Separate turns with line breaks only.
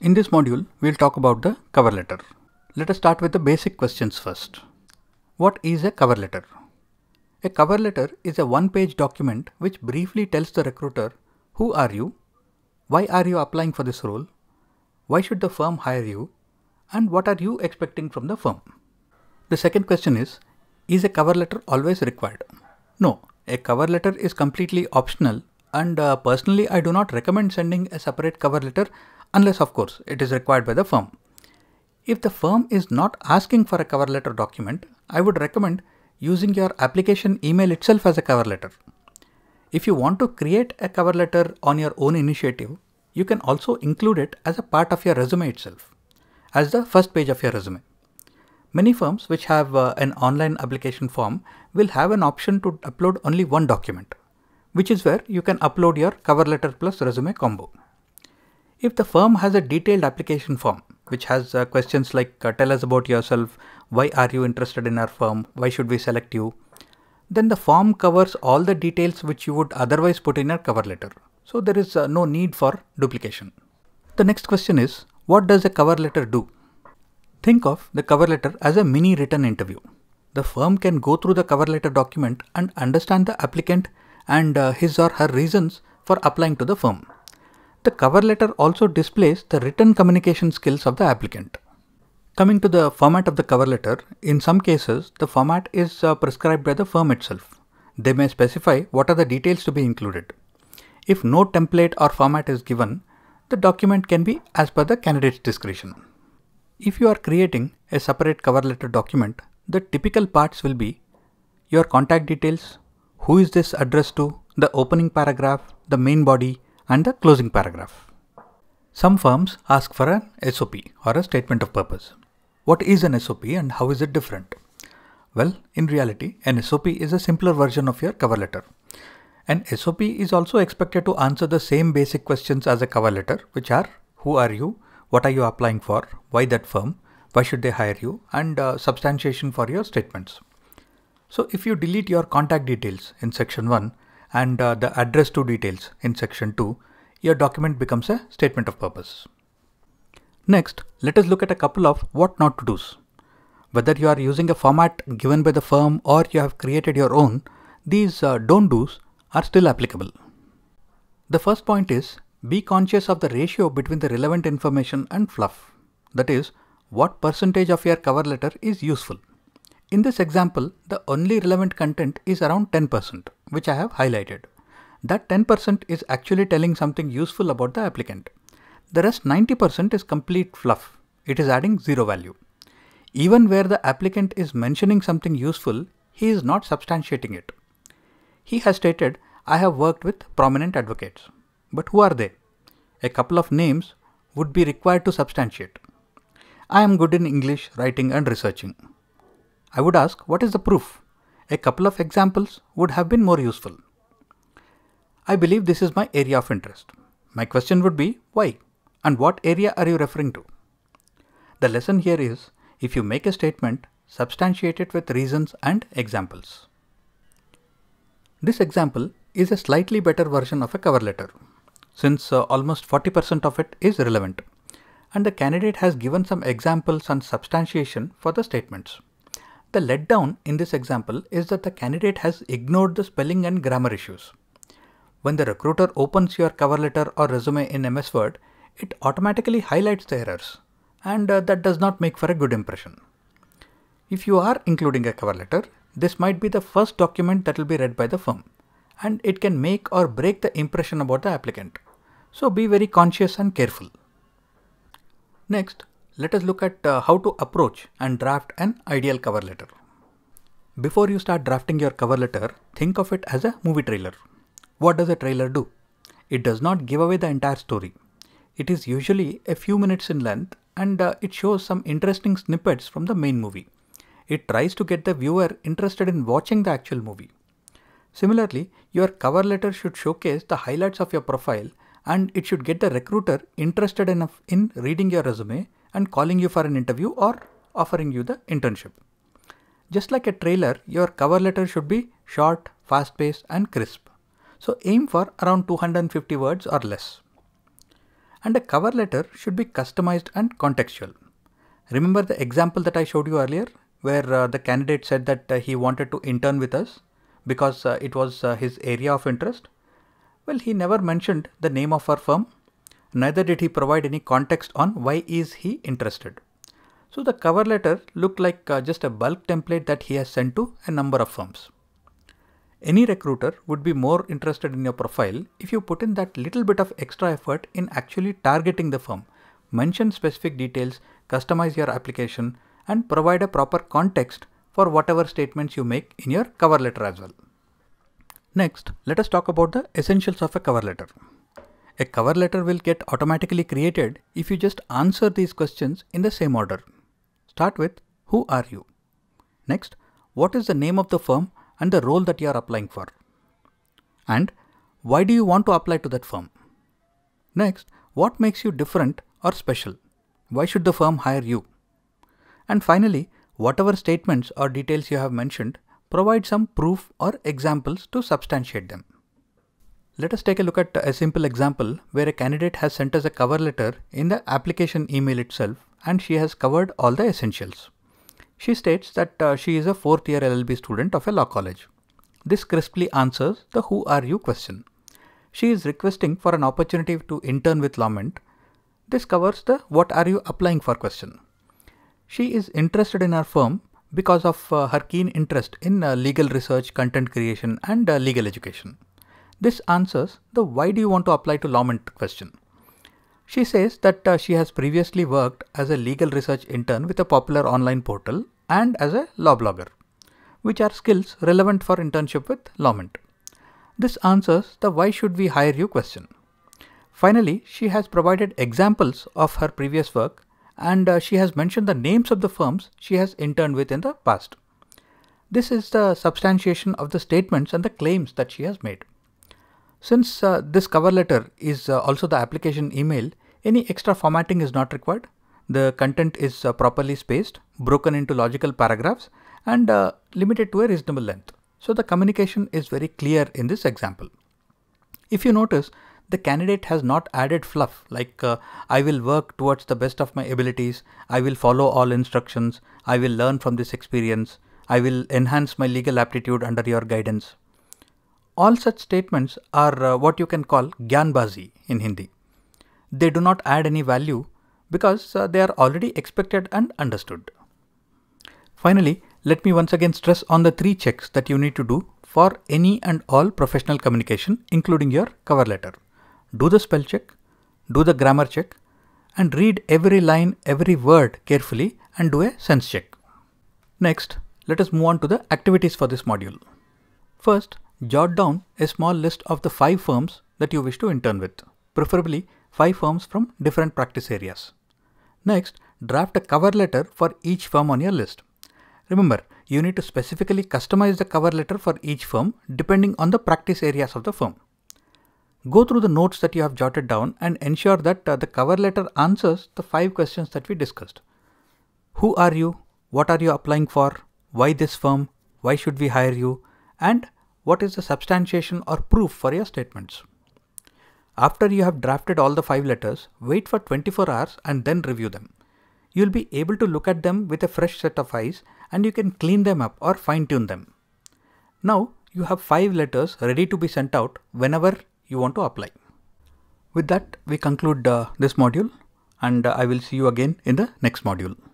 In this module, we'll talk about the cover letter. Let us start with the basic questions first. What is a cover letter? A cover letter is a one-page document which briefly tells the recruiter, who are you, why are you applying for this role, why should the firm hire you, and what are you expecting from the firm. The second question is, is a cover letter always required? No, a cover letter is completely optional and uh, personally I do not recommend sending a separate cover letter unless of course it is required by the firm. If the firm is not asking for a cover letter document, I would recommend using your application email itself as a cover letter. If you want to create a cover letter on your own initiative, you can also include it as a part of your resume itself, as the first page of your resume. Many firms which have uh, an online application form will have an option to upload only one document, which is where you can upload your cover letter plus resume combo. If the firm has a detailed application form, which has uh, questions like uh, tell us about yourself, why are you interested in our firm, why should we select you, then the form covers all the details which you would otherwise put in your cover letter. So there is uh, no need for duplication. The next question is, what does a cover letter do? Think of the cover letter as a mini written interview. The firm can go through the cover letter document and understand the applicant and uh, his or her reasons for applying to the firm. The cover letter also displays the written communication skills of the applicant. Coming to the format of the cover letter, in some cases, the format is uh, prescribed by the firm itself. They may specify what are the details to be included. If no template or format is given, the document can be as per the candidate's discretion. If you are creating a separate cover letter document, the typical parts will be your contact details, who is this addressed to, the opening paragraph, the main body, and the closing paragraph. Some firms ask for an SOP or a statement of purpose. What is an SOP and how is it different? Well, in reality, an SOP is a simpler version of your cover letter. An SOP is also expected to answer the same basic questions as a cover letter, which are who are you, what are you applying for, why that firm, why should they hire you, and uh, substantiation for your statements. So if you delete your contact details in section 1 and uh, the address to details in section 2, your document becomes a statement of purpose. Next, let us look at a couple of what not to do's. Whether you are using a format given by the firm or you have created your own, these uh, don't do's are still applicable. The first point is be conscious of the ratio between the relevant information and fluff. That is, what percentage of your cover letter is useful. In this example, the only relevant content is around 10%, which I have highlighted. That 10% is actually telling something useful about the applicant. The rest 90% is complete fluff. It is adding zero value. Even where the applicant is mentioning something useful, he is not substantiating it. He has stated, I have worked with prominent advocates. But who are they? A couple of names would be required to substantiate. I am good in English, writing and researching. I would ask what is the proof? A couple of examples would have been more useful. I believe this is my area of interest. My question would be why and what area are you referring to? The lesson here is if you make a statement, substantiate it with reasons and examples. This example is a slightly better version of a cover letter since uh, almost 40% of it is relevant and the candidate has given some examples and substantiation for the statements. The letdown in this example is that the candidate has ignored the spelling and grammar issues. When the recruiter opens your cover letter or resume in MS Word, it automatically highlights the errors and uh, that does not make for a good impression. If you are including a cover letter, this might be the first document that will be read by the firm and it can make or break the impression about the applicant. So be very conscious and careful. Next, let us look at uh, how to approach and draft an ideal cover letter. Before you start drafting your cover letter, think of it as a movie trailer. What does a trailer do? It does not give away the entire story. It is usually a few minutes in length and uh, it shows some interesting snippets from the main movie. It tries to get the viewer interested in watching the actual movie. Similarly, your cover letter should showcase the highlights of your profile and it should get the recruiter interested enough in reading your resume and calling you for an interview or offering you the internship. Just like a trailer, your cover letter should be short, fast paced, and crisp. So aim for around 250 words or less. And a cover letter should be customized and contextual. Remember the example that I showed you earlier, where uh, the candidate said that uh, he wanted to intern with us because uh, it was uh, his area of interest? Well, he never mentioned the name of our firm neither did he provide any context on why is he interested. So the cover letter looked like uh, just a bulk template that he has sent to a number of firms. Any recruiter would be more interested in your profile if you put in that little bit of extra effort in actually targeting the firm, mention specific details, customize your application and provide a proper context for whatever statements you make in your cover letter as well. Next, let us talk about the essentials of a cover letter. A cover letter will get automatically created if you just answer these questions in the same order. Start with Who are you? Next, what is the name of the firm and the role that you are applying for? And why do you want to apply to that firm? Next, what makes you different or special? Why should the firm hire you? And finally, whatever statements or details you have mentioned, provide some proof or examples to substantiate them. Let us take a look at a simple example where a candidate has sent us a cover letter in the application email itself and she has covered all the essentials. She states that uh, she is a fourth year LLB student of a law college. This crisply answers the who are you question. She is requesting for an opportunity to intern with Lawment. This covers the what are you applying for question. She is interested in our firm because of uh, her keen interest in uh, legal research, content creation and uh, legal education. This answers the why do you want to apply to lawment question. She says that uh, she has previously worked as a legal research intern with a popular online portal and as a law blogger, which are skills relevant for internship with lawment. This answers the why should we hire you question. Finally, she has provided examples of her previous work and uh, she has mentioned the names of the firms she has interned with in the past. This is the substantiation of the statements and the claims that she has made. Since uh, this cover letter is uh, also the application email, any extra formatting is not required. The content is uh, properly spaced, broken into logical paragraphs and uh, limited to a reasonable length. So the communication is very clear in this example. If you notice, the candidate has not added fluff like uh, I will work towards the best of my abilities, I will follow all instructions, I will learn from this experience, I will enhance my legal aptitude under your guidance. All such statements are uh, what you can call gyanbazi in Hindi. They do not add any value because uh, they are already expected and understood. Finally, let me once again stress on the three checks that you need to do for any and all professional communication, including your cover letter. Do the spell check, do the grammar check, and read every line, every word carefully and do a sense check. Next, let us move on to the activities for this module. First, Jot down a small list of the 5 firms that you wish to intern with, preferably 5 firms from different practice areas. Next, draft a cover letter for each firm on your list. Remember, you need to specifically customize the cover letter for each firm depending on the practice areas of the firm. Go through the notes that you have jotted down and ensure that uh, the cover letter answers the five questions that we discussed. Who are you? What are you applying for? Why this firm? Why should we hire you? And what is the substantiation or proof for your statements. After you have drafted all the 5 letters, wait for 24 hours and then review them. You'll be able to look at them with a fresh set of eyes and you can clean them up or fine tune them. Now you have 5 letters ready to be sent out whenever you want to apply. With that, we conclude uh, this module and uh, I will see you again in the next module.